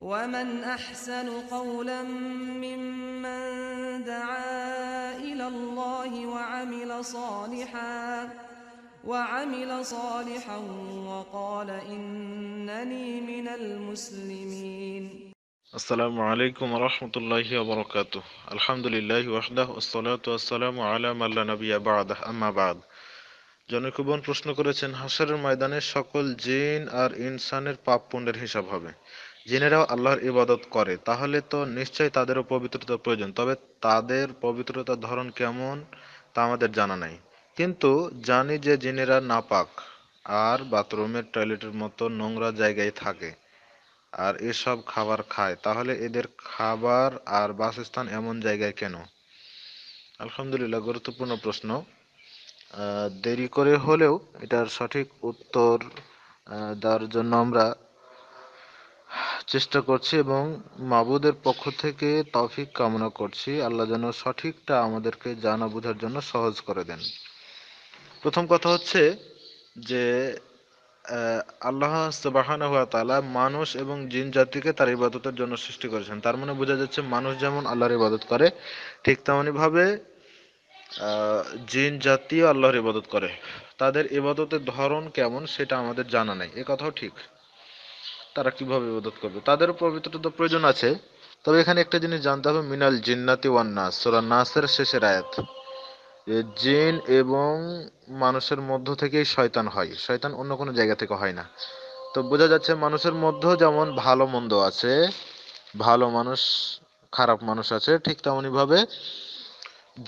ومن أحسن قولا ممن دعا إلى الله وعمل صالحا وعمل صالحا وقال إنني من المسلمين السلام عليكم ورحمة الله وبركاته الحمد لله وحده والصلاة والسلام على من لا نبي بعده أما بعد জনকবন প্রশ্ন করেছেন হাসরের ময়দানে সকল জিন আর ইনসানের পাপ পুণ্যের হিসাব হবে জিনেরাও আল্লাহর ইবাদত করে তাহলে তো নিশ্চয়ই তাদেরও পবিত্রতার প্রয়োজন তবে তাদের পবিত্রতার ধরন কেমন তা আমাদের জানা নাই কিন্তু জানি যে জিনেরা নাপাক আর বাথরুমের টয়লেটের মতো নোংরা জায়গায় থাকে আর এসব খাবার খায় তাহলে এদের খাবার আর বাসস্থান এমন জায়গায় কেন আলহামদুলিল্লাহ গুরুত্বপূর্ণ প্রশ্ন দেরি করে হলেও এটার সঠিক উত্তর দেওয়ার জন্য আমরা চেষ্টা করছি এবং মাবুদের পক্ষ থেকে তফিক কামনা করছি আল্লাহ যেন সঠিকটা আমাদেরকে জানা বোঝার জন্য সহজ করে দেন প্রথম কথা হচ্ছে যে আল্লাহ সুবাহান হুয়া তালা মানুষ এবং জিন জাতিকে তার ইবাদতের জন্য সৃষ্টি করেছেন তার মানে বোঝা যাচ্ছে মানুষ যেমন আল্লাহর ইবাদত করে ঠিক তেমনইভাবে জিন জাতিও আল্লাহর ইবাদত করে তাদের ইবাদতের ধরন কেমন সেটা আমাদের জানা নেই এ কথাও ঠিক তারা কিভাবে ইবাদত করবে তাদেরও পবিত্রতা প্রয়োজন আছে তবে এখানে একটা জিনিস জানতে হবে মিনাল জিন্নাতি ওয়ান নাস সোরা নাসের শেষের আয়াত জিন এবং মানুষের মধ্য থেকেই শয়তান হয় শয়তান অন্য কোনো জায়গা থেকে হয় না তো বোঝা যাচ্ছে মানুষের মধ্যেও যেমন ভালো মন্দ আছে ভালো মানুষ খারাপ মানুষ আছে ঠিক তেমনইভাবে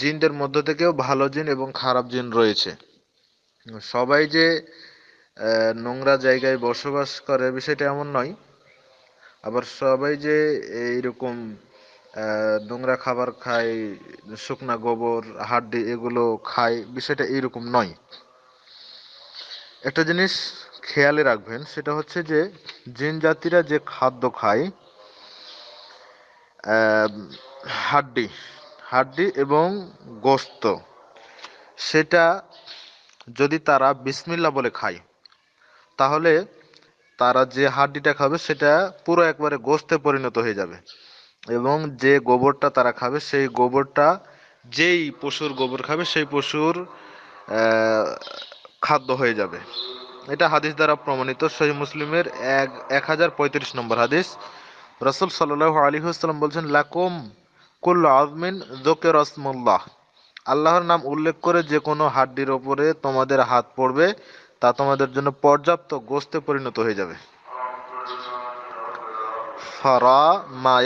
জিনদের মধ্য থেকেও ভালো জিন এবং খারাপ জিন রয়েছে সবাই যে নোংরা জায়গায় বসবাস করে বিষয়টা এমন নয় আবার সবাই যে এইরকম নোংরা খাবার খায় শুকনা গোবর হাড্ডি এগুলো খায় বিষয়টা এইরকম নয় একটা জিনিস খেয়ালে রাখবেন সেটা হচ্ছে যে জিন জাতিরা যে খাদ্য খায় হাড্ডি হাড্ডি এবং গোস্ত সেটা যদি তারা বিসমিল্লা বলে খায় তাহলে তারা যে হাড্ডিটা খাবে সেটা পুরো একবারে গোস্তে পরিণত হয়ে যাবে এবং যে গোবরটা তারা খাবে সেই গোবরটা যেই পশুর গোবর খাবে সেই পশুর খাদ্য হয়ে যাবে এটা হাদিস দ্বারা প্রমাণিত সহি মুসলিমের এক এক হাজার পঁয়ত্রিশ নম্বর হাদিস রসুল সাল্লাহ আলী হাসলাম বলছেন লাকুম কুল্ল আজমিন জোকে রসমুল্লাহ আল্লাহর নাম উল্লেখ করে যে কোনো হাড্ডির ওপরে তোমাদের হাত পড়বে তা তোমাদের জন্য পর্যাপ্ত গোস্তে পরিণত হয়ে যাবে ফারা মা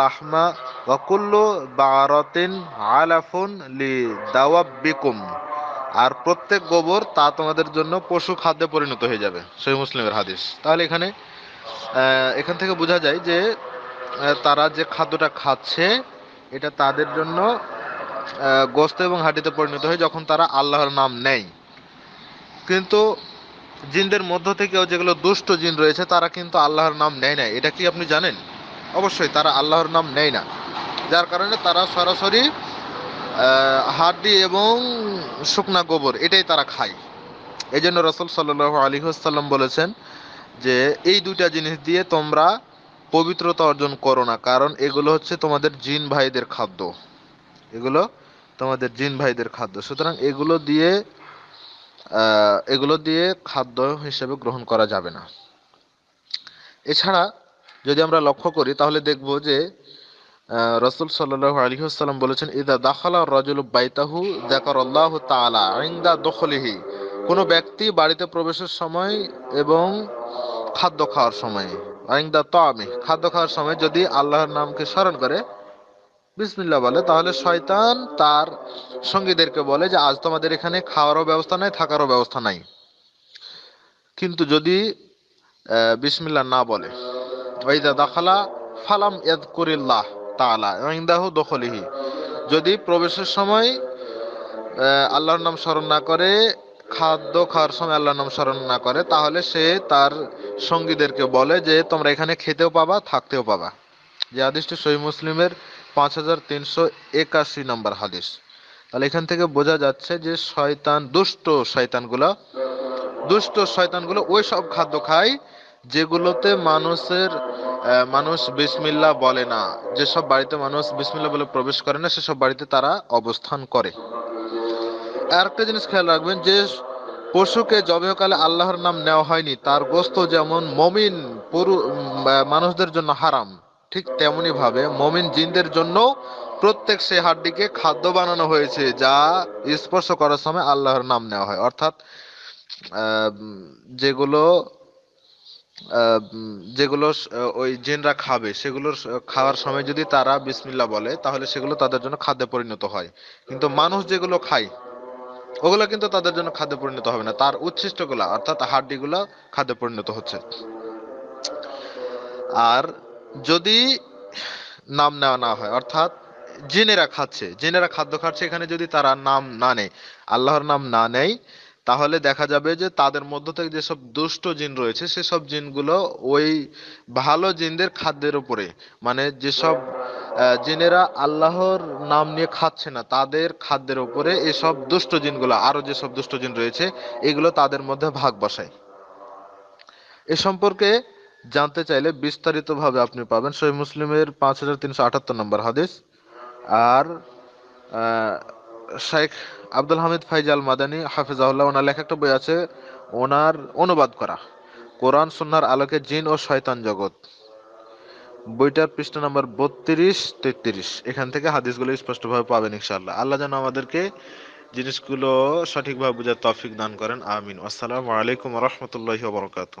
লাহমা ওয়াকুল্লু বারাতিন আলাফুন লি দাওয়াব্বিকুম আর প্রত্যেক গোবর তা তোমাদের জন্য পশু খাদ্যে পরিণত হয়ে যাবে সেই মুসলিমের হাদিস তাহলে এখানে এখান থেকে বোঝা যায় যে তারা যে খাদ্যটা খাচ্ছে এটা তাদের জন্য গোস্ত এবং হাঁটিতে পরিণত হয় যখন তারা আল্লাহর নাম নেয় কিন্তু জিনদের মধ্য থেকেও যেগুলো দুষ্ট জিন রয়েছে তারা কিন্তু আল্লাহর নাম নেয় না এটা কি আপনি জানেন অবশ্যই তারা আল্লাহর নাম নেয় না যার কারণে তারা সরাসরি হাড্ডি এবং শুকনা গোবর এটাই তারা খায় এই জন্য রসুল সাল্লাহ আলী হাসাল্লাম বলেছেন যে এই দুইটা জিনিস দিয়ে তোমরা পবিত্রতা অর্জন করো না কারণ এগুলো হচ্ছে তোমাদের জিন ভাইদের খাদ্য এগুলো তোমাদের জিন ভাইদের খাদ্য সুতরাং এগুলো দিয়ে এগুলো দিয়ে খাদ্য হিসেবে গ্রহণ করা যাবে না এছাড়া যদি আমরা লক্ষ্য করি তাহলে দেখব যে রসুল সাল্লাহ আলহিহাল্লাম বলেছেন ইদা দাখালা রজুল বাইতাহু দেখার আল্লাহ তালা ইন্দা দখলিহি কোনো ব্যক্তি বাড়িতে প্রবেশের সময় এবং খাদ্য খাওয়ার সময় আইন্দা তো আমি খাদ্য খাওয়ার সময় যদি আল্লাহর নামকে স্মরণ করে বিসমিল্লা বলে তাহলে শয়তান তার সঙ্গীদেরকে বলে যে আজ তোমাদের এখানে খাওয়ারও ব্যবস্থা নাই থাকারও ব্যবস্থা নাই কিন্তু যদি বিসমিল্লা না বলে ওইদা দাখালা ফালাম ইয়াদ করিল্লাহ তালা দখলিহি যদি প্রবেশের সময় আল্লাহর নাম স্মরণ না করে খাদ্য খাওয়ার সময় আল্লাহর নাম স্মরণ না করে তাহলে সে তার সঙ্গীদেরকে বলে যে তোমরা এখানে খেতেও পাবা থাকতেও পাবা যে আদিষ্ট সহি মুসলিমের পাঁচ হাজার তিনশো একাশি নম্বর হাদিস তাহলে এখান থেকে বোঝা যাচ্ছে যে শয়তান দুষ্ট শয়তানগুলো দুষ্ট শয়তানগুলো ওই সব খাদ্য খায় যেগুলোতে মানুষের মানুষ বিসমিল্লা বলে না যেসব বাড়িতে মানুষ বিসমিল্লা বলে প্রবেশ করে না সেসব বাড়িতে তারা অবস্থান করে আরেকটা জিনিস খেয়াল রাখবেন যে পশুকে জবেকালে আল্লাহর নাম নেওয়া হয়নি তার গোস্ত যেমন মমিন পুরু মানুষদের জন্য হারাম ঠিক তেমনিভাবে মমিন জিনদের জন্য প্রত্যেক সে হাড্ডিকে খাদ্য বানানো হয়েছে যা স্পর্শ করার সময় আল্লাহর নাম নেওয়া হয় অর্থাৎ যেগুলো যেগুলো ওই জিনরা খাবে সেগুলোর খাওয়ার সময় যদি তারা বিসমিল্লা বলে তাহলে সেগুলো তাদের জন্য খাদ্যে পরিণত হয় কিন্তু মানুষ যেগুলো খায় ওগুলো কিন্তু তাদের জন্য খাদ্যে পরিণত হবে না তার উচ্ছিষ্টগুলা অর্থাৎ হাড্ডিগুলো খাদ্যে পরিণত হচ্ছে আর যদি নাম নেওয়া না হয় অর্থাৎ জেনেরা খাচ্ছে জেনেরা খাদ্য খাচ্ছে এখানে যদি তারা নাম না নেয় আল্লাহর নাম না নেয় তাহলে দেখা যাবে যে তাদের মধ্য থেকে যেসব দুষ্ট জিন রয়েছে সেসব জিনগুলো ওই ভালো জিনদের খাদ্যের উপরে মানে যেসব জিনেরা আল্লাহর নাম নিয়ে খাচ্ছে না তাদের খাদ্যের উপরে এসব দুষ্ট জিনগুলো আরো যেসব দুষ্ট জিন রয়েছে এগুলো তাদের মধ্যে ভাগ বসায় এ সম্পর্কে জানতে চাইলে বিস্তারিতভাবে আপনি পাবেন সহি মুসলিমের পাঁচ হাজার তিনশো আটাত্তর নম্বর হাদিস আর শেখ আব্দুল হামিদ ফাইজাল মাদানি হাফিজাউল্লাহ ওনার লেখা একটা বই আছে ওনার অনুবাদ করা কোরআন সন্ন্যার আলোকে জিন ও শয়তান জগৎ বইটার পৃষ্ঠা নম্বর বত্রিশ তেত্রিশ এখান থেকে হাদিসগুলো স্পষ্টভাবে পাবেন ইনশাআল্লাহ আল্লাহ যেন আমাদেরকে জিনিসগুলো সঠিকভাবে বুঝে তফিক দান করেন আমিন আসসালামু আলাইকুম রহমতুল্লাহ বরকাতু